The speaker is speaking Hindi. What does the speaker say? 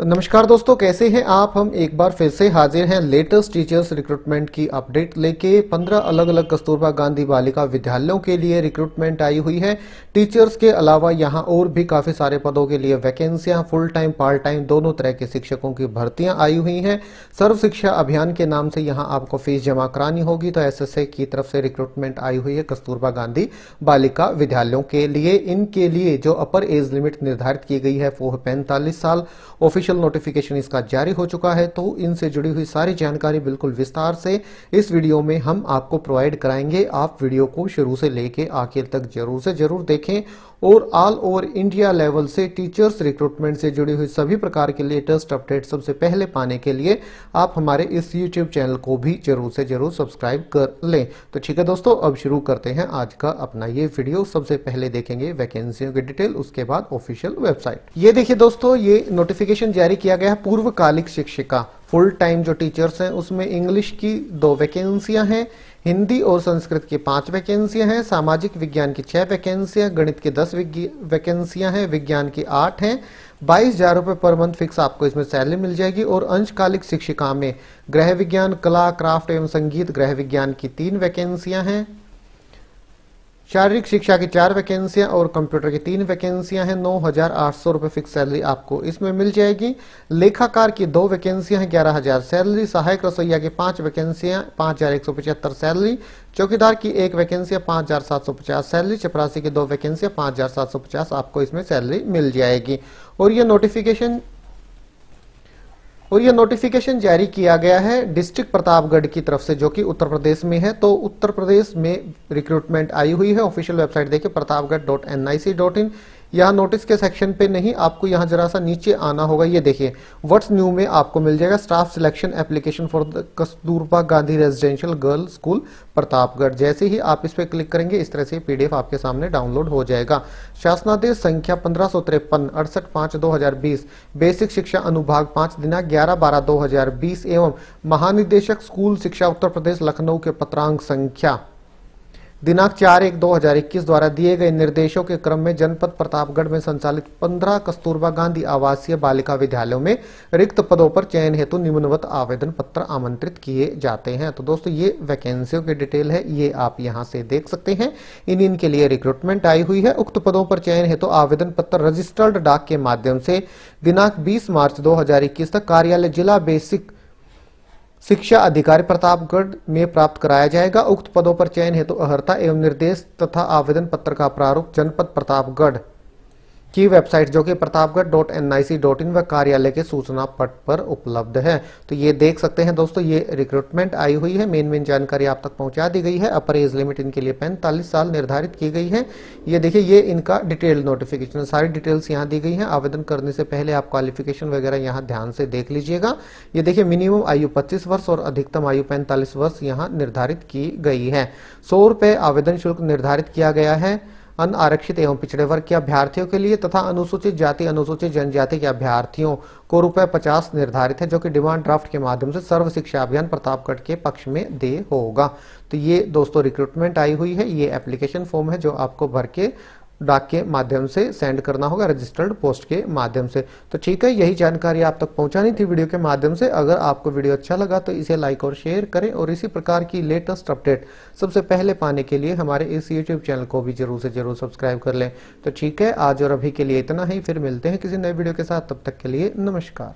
नमस्कार दोस्तों कैसे हैं आप हम एक बार फिर से हाजिर हैं लेटेस्ट टीचर्स रिक्रूटमेंट की अपडेट लेके 15 अलग अलग कस्तूरबा गांधी बालिका विद्यालयों के लिए रिक्रूटमेंट आई हुई है टीचर्स के अलावा यहां और भी काफ़ी सारे पदों के लिए वैकेंसियां फुल टाइम पार्ट टाइम दोनों तरह के शिक्षकों की भर्तियां आई हुई हैं सर्व शिक्षा अभियान के नाम से यहाँ आपको फीस जमा करानी होगी तो एस की तरफ से रिक्रूटमेंट आई हुई है कस्तूरबा गांधी बालिका विद्यालयों के लिए इनके लिए जो अपर एज लिमिट निर्धारित की गई है वो है पैंतालीस साल ऑफिस ऑफिशियल नोटिफिकेशन इसका जारी हो चुका है तो इनसे जुड़ी हुई सारी जानकारी बिल्कुल विस्तार से इस वीडियो में हम आपको प्रोवाइड कराएंगे आप वीडियो को शुरू से लेके आखिर तक जरूर से जरूर देखें और ऑल ओवर इंडिया लेवल से टीचर्स रिक्रूटमेंट से जुड़ी हुई सभी प्रकार के लेटेस्ट अपडेट सबसे पहले पाने के लिए आप हमारे इस यूट्यूब चैनल को भी जरूर से जरूर सब्सक्राइब कर लें तो ठीक है दोस्तों अब शुरू करते हैं आज का अपना ये वीडियो सबसे पहले देखेंगे वैकेंसियों की डिटेल उसके बाद ऑफिशियल वेबसाइट ये देखिए दोस्तों ये नोटिफिकेशन जारी किया गया है पूर्वकालिक शिक्षिका फुल टाइम जो टीचर्स हैं उसमें इंग्लिश की दो वैकेंसियां हैं हिंदी और संस्कृत की पांच वैकेंसियां हैं सामाजिक विज्ञान की छह वैकेंसियां गणित की दस वैकेंसियां हैं विज्ञान की आठ हैं बाईस हजार रुपये पर मंथ फिक्स आपको इसमें सैलरी मिल जाएगी और अंशकालिक शिक्षिका में गृह विज्ञान कला क्राफ्ट एवं संगीत ग्रह विज्ञान की तीन वैकेंसियां हैं शारीरिक शिक्षा की चार वैकेंसियां और कंप्यूटर की तीन वैकेंसियां हैं नौ हजार आठ सौ रुपये फिक्स सैलरी आपको इसमें मिल जाएगी लेखाकार की दो वैकेंसियां हैं ग्यारह हजार सैलरी सहायक रसोईया की पांच वैकेंसियां पांच हजार एक सौ पचहत्तर सैलरी चौकीदार की एक वैकेंसियां पांच हजार सात सौ पचास सैलरी चपरासी की दो वैकेंसियां पांच हजार सात सौ पचास आपको इसमें सैलरी मिल जाएगी और ये नोटिफिकेशन और ये नोटिफिकेशन जारी किया गया है डिस्ट्रिक्ट प्रतापगढ़ की तरफ से जो कि उत्तर प्रदेश में है तो उत्तर प्रदेश में रिक्रूटमेंट आई हुई है ऑफिशियल वेबसाइट देखिए Pratapgarh dot N dot in यहाँ नोटिस के सेक्शन पे नहीं आपको यहाँ जरा सा नीचे आना होगा ये देखिए व्हाट्स न्यू में आपको मिल जाएगा staff selection application for the Kasturba Gandhi residential girl school Pratapgarh जैसे ही आप इस पर क्लिक करेंगे इस तरह से पीडीएफ आपके सामने डाउनलोड हो जाएगा शासनादेश संख्या पंद्रह सौ तिरपन अड़सठ पाँच दो हजार बीस बेसिक शिक्षा अनुभाग पाँच दिनांक ग्यारह बारह दो हजार बीस एवं महानिदेशक स्कूल शिक्षा उत्तर प्रदेश लखनऊ के पत्रांक संख्या दिनांक चार एक दो हजार इक्कीस द्वारा दिए गए निर्देशों के क्रम में जनपद प्रतापगढ़ में संचालित पंद्रह कस्तूरबा गांधी आवासीय बालिका विद्यालयों में रिक्त पदों पर चयन हेतु निम्नवत आवेदन पत्र आमंत्रित किए जाते हैं तो दोस्तों ये वैकेंसियों की डिटेल है ये आप यहाँ से देख सकते हैं इन इनके लिए रिक्रूटमेंट आई हुई है उक्त पदों पर चयन हेतु आवेदन पत्र रजिस्टर्ड डाक के माध्यम से दिनांक बीस मार्च दो तक कार्यालय जिला बेसिक शिक्षा अधिकारी प्रतापगढ़ में प्राप्त कराया जाएगा उक्त पदों पर चयन हेतु तो अहर्ता एवं निर्देश तथा आवेदन पत्र का प्रारूप जनपद प्रतापगढ़ की वेबसाइट जो कि Pratapgarh dot N I C dot in व कार्यालय के सूचना पट पर उपलब्ध है तो ये देख सकते हैं दोस्तों ये रिक्रूटमेंट आई हुई है मेन मेन जानकारी आप तक पहुंचा दी गई है अपर एज लिमिट इनके लिए पैंतालीस साल निर्धारित की गई है ये देखिए ये इनका डिटेल नोटिफिकेशन सारी डिटेल्स यहाँ दी गई है आवेदन करने से पहले आप क्वालिफिकेशन वगैरह यहाँ ध्यान से देख लीजिएगा ये देखिए मिनिमम आयु पच्चीस वर्ष और अधिकतम आयु पैंतालीस वर्ष यहाँ निर्धारित की गई है सौ रुपये आवेदन शुल्क निर्धारित किया गया है अन आरक्षित एवं पिछड़े वर्ग के अभ्यर्थियों के लिए तथा अनुसूचित जाति अनुसूचित जनजाति के अभ्यर्थियों को रुपए पचास निर्धारित है जो कि डिमांड ड्राफ्ट के माध्यम से सर्व शिक्षा अभियान प्रतापगढ़ के पक्ष में दे होगा तो ये दोस्तों रिक्रूटमेंट आई हुई है ये एप्लीकेशन फॉर्म है जो आपको भर के डाक के माध्यम से सेंड करना होगा रजिस्टर्ड पोस्ट के माध्यम से तो ठीक है यही जानकारी आप तक पहुंचानी थी वीडियो के माध्यम से अगर आपको वीडियो अच्छा लगा तो इसे लाइक और शेयर करें और इसी प्रकार की लेटेस्ट अपडेट सबसे पहले पाने के लिए हमारे इस यूट्यूब चैनल को भी जरूर से जरूर सब्सक्राइब कर लें तो ठीक है आज और अभी के लिए इतना ही फिर मिलते हैं किसी नए वीडियो के साथ तब तक के लिए नमस्कार